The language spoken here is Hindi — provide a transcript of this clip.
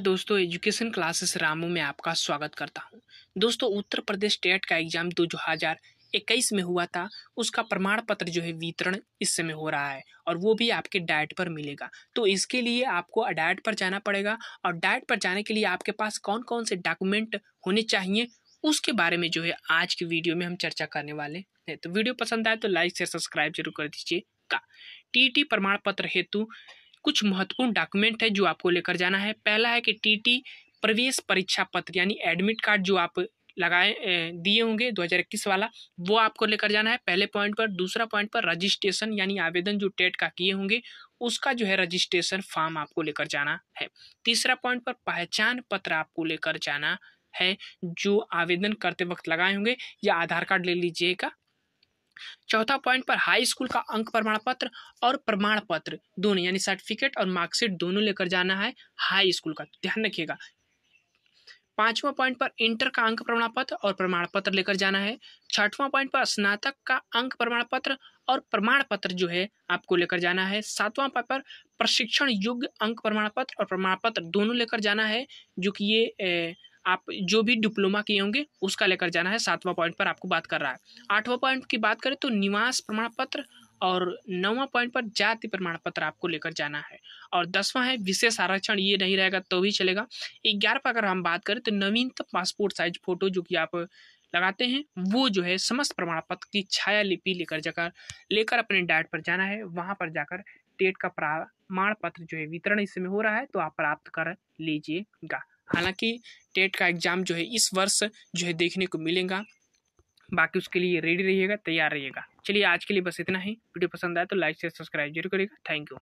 नमस्कार दोस्तों एजुकेशन क्लासेस रामू में आपका स्वागत करता हूं दोस्तों उत्तर प्रदेश स्टेट का एग्जाम दो हजार इक्कीस में हुआ था उसका प्रमाण पत्र जो है वितरण इस समय हो रहा है और वो भी आपके डाइट पर मिलेगा तो इसके लिए आपको डाइट पर जाना पड़ेगा और डाइट पर जाने के लिए आपके पास कौन कौन से डॉक्यूमेंट होने चाहिए उसके बारे में जो है आज की वीडियो में हम चर्चा करने वाले हैं तो वीडियो पसंद आए तो लाइक शेयर सब्सक्राइब जरूर कर दीजिएगा टी प्रमाण पत्र हेतु कुछ महत्वपूर्ण डॉक्यूमेंट है जो आपको लेकर जाना है पहला है कि टीटी प्रवेश परीक्षा पत्र यानी एडमिट कार्ड जो आप लगाए दिए होंगे 2021 वाला वो आपको लेकर जाना है पहले पॉइंट पर दूसरा पॉइंट पर रजिस्ट्रेशन यानी आवेदन जो टेट का किए होंगे उसका जो है रजिस्ट्रेशन फॉर्म आपको लेकर जाना है तीसरा पॉइंट पर पहचान पत्र आपको लेकर जाना है जो आवेदन करते वक्त लगाए होंगे या आधार कार्ड ले लीजिएगा चौथा पॉइंट पर हाई स्कूल का अंक प्रमाण पत्र और प्रमाण पत्र दोनों यानी सर्टिफिकेट और मार्कशीट दोनों लेकर जाना है हाई स्कूल का ध्यान रखिएगा पांचवा पॉइंट पर इंटर का अंक प्रमाण पत्र और प्रमाण पत्र लेकर जाना है छठवां पॉइंट पर स्नातक का अंक प्रमाण पत्र और प्रमाण पत्र जो है आपको लेकर जाना है सातवां पॉइंट पर प्रशिक्षण योग्य अंक प्रमाण पत्र और प्रमाण पत्र दोनों लेकर जाना है जो कि ये ए, आप जो भी डिप्लोमा किए होंगे उसका लेकर जाना है सातवां पॉइंट पर आपको बात कर रहा है आठवां पॉइंट की बात करें तो निवास प्रमाण पत्र और नौवां पॉइंट पर जाति प्रमाण पत्र आपको लेकर जाना है और दसवां है विशेष आरक्षण ये नहीं रहेगा तो भी चलेगा ग्यारह पर अगर हम बात करें तो नवीनतम पासपोर्ट साइज फोटो जो कि आप लगाते हैं वो जो है समस्त प्रमाण पत्र की छाया लिपि लेकर जाकर लेकर अपने डाइट पर जाना है वहाँ पर जाकर डेट का प्रमाण पत्र जो है वितरण इस समय हो रहा है तो आप प्राप्त कर लीजिएगा हालांकि टेट का एग्ज़ाम जो है इस वर्ष जो है देखने को मिलेगा बाकी उसके लिए रेडी रहिएगा तैयार रहिएगा चलिए आज के लिए बस इतना ही वीडियो पसंद आए तो लाइक शेयर सब्सक्राइब जरूर करिएगा थैंक यू